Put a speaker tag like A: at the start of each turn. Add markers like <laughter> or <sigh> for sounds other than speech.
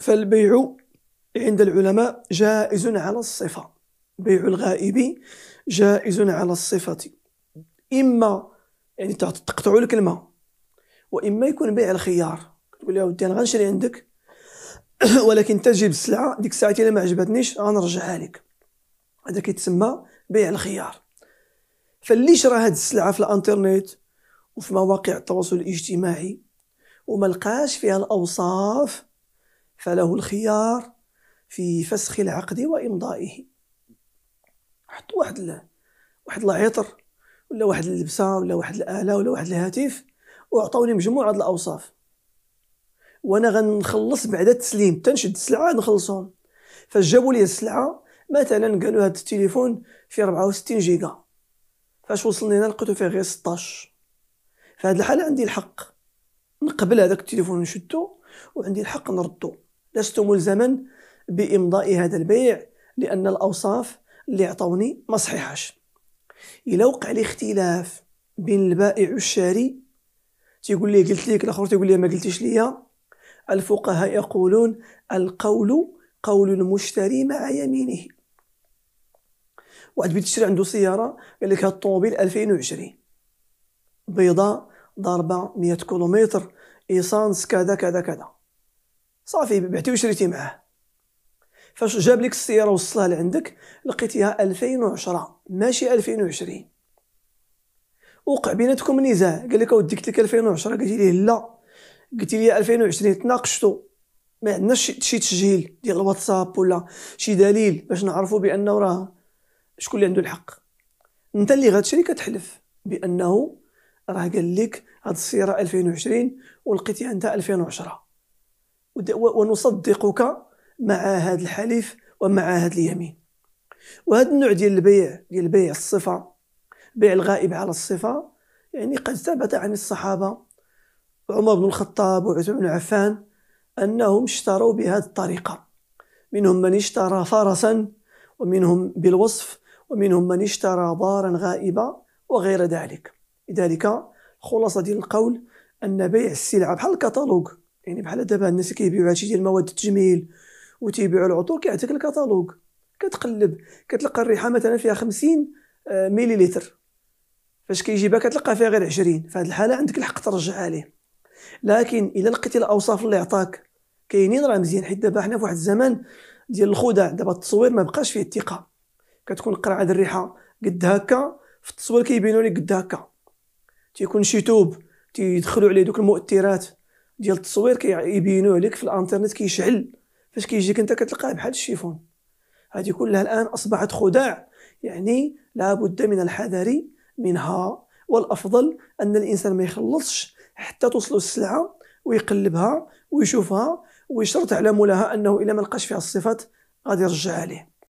A: فالبيع عند العلماء جائز على الصفة بيع الغائب جائز على الصفة إما يعني تقطعوا الكلمة وإما يكون بيع الخيار تقول يا ودي أنا غنشري عندك <coughs> ولكن تجيب السلعة ديك الساعة إلا ما عجبتنيش غنرجعها لك هذا كيتسمى بيع الخيار فاللي شرى هاد السلعة في الانترنت وفي مواقع التواصل الاجتماعي وما لقاش فيها الأوصاف فله الخيار في فسخ العقد وإمضائه حط واحد ل... واحد العطر ولا واحد اللبسة ولا واحد الآلة ولا واحد الهاتف واعطوني مجموعة الأوصاف وأنا غنخلص بعد التسليم تنشد السلعة نخلصهم فجابوا لي السلعة مثلا قالوا هذا التليفون فيه 64 جيجا فاش وصلني هنا لقيتو فيه غير 16 فهاد الحالة عندي الحق نقبل هذاك التليفون نشدو وعندي الحق نردو لست ملزما بإمضاء هذا البيع لأن الأوصاف اللي عطوني ما صحيحاش إلا وقع الاختلاف بين البائع والشاري تيقول لي قلت لك الآخر تيقول لي ما قلتيش ليا الفقهاء يقولون القول قول المشتري مع يمينه واحد بيت تشري عنده سيارة قال لك هاد الطوموبيل 2020 بيضاء ضاربة 100 كيلومتر إيسانس كذا كذا كذا صافي بعتي وشريتي معاه فاش جاب لك السياره وصلها لعندك لقيتيها 2010 ماشي 2020 وقع بيناتكم نزاع قال لك اودي قلت لك 2010 قلت ليه لا قلت لي 2020 تناقشتوا ما عندناش شي تسجيل ديال الواتساب ولا شي دليل باش نعرفوا بانه راه شكون اللي عنده الحق انت اللي غتشري كتحلف بانه راه قال لك هاد السياره 2020 ولقيتيها انت 2010 ونصدقك مع هذا الحليف ومع هذا اليمين وهذا النوع ديال البيع ديال بيع الصفه بيع الغائب على الصفه يعني قد ثبت عن الصحابه عمر بن الخطاب وعثمان بن عفان انهم اشتروا بهذه الطريقه منهم من اشترى فرسا ومنهم بالوصف ومنهم من اشترى دارا غائبه وغير ذلك لذلك خلاصه ديال القول ان بيع السلعه بحال الكتالوج يعني بحال دابا الناس اللي كيبيعوا هادشي ديال مواد التجميل وتيبيعوا العطور كيعطيك الكتالوج كتقلب كتلقى الريحه مثلا فيها 50 آه، مليليتر فاش كيجيبها كتلقى فيها غير 20 فهاد الحاله عندك الحق ترجع عليه لكن الا لقيتي الاوصاف اللي عطاك كاينين راه مزيان حيت دابا حنا في واحد الزمان ديال الخدع دابا التصوير ما بقاش فيه الثقه كتكون قرعه الريحه قد هكا في التصوير كيبينوا لك قد هكا تيكون شي توب تيدخلوا عليه دوك المؤثرات ديال التصوير كيبينوه لك في الانترنت كيشعل فاش كيجيك انت كتلقاه بحال الشيفون هذه كلها الان اصبحت خداع يعني لابد من الحذر منها والافضل ان الانسان ما يخلصش حتى توصلو السلعه ويقلبها ويشوفها ويشرط على مولاها انه الا ما لقاش فيها الصفات غادي يرجعها ليه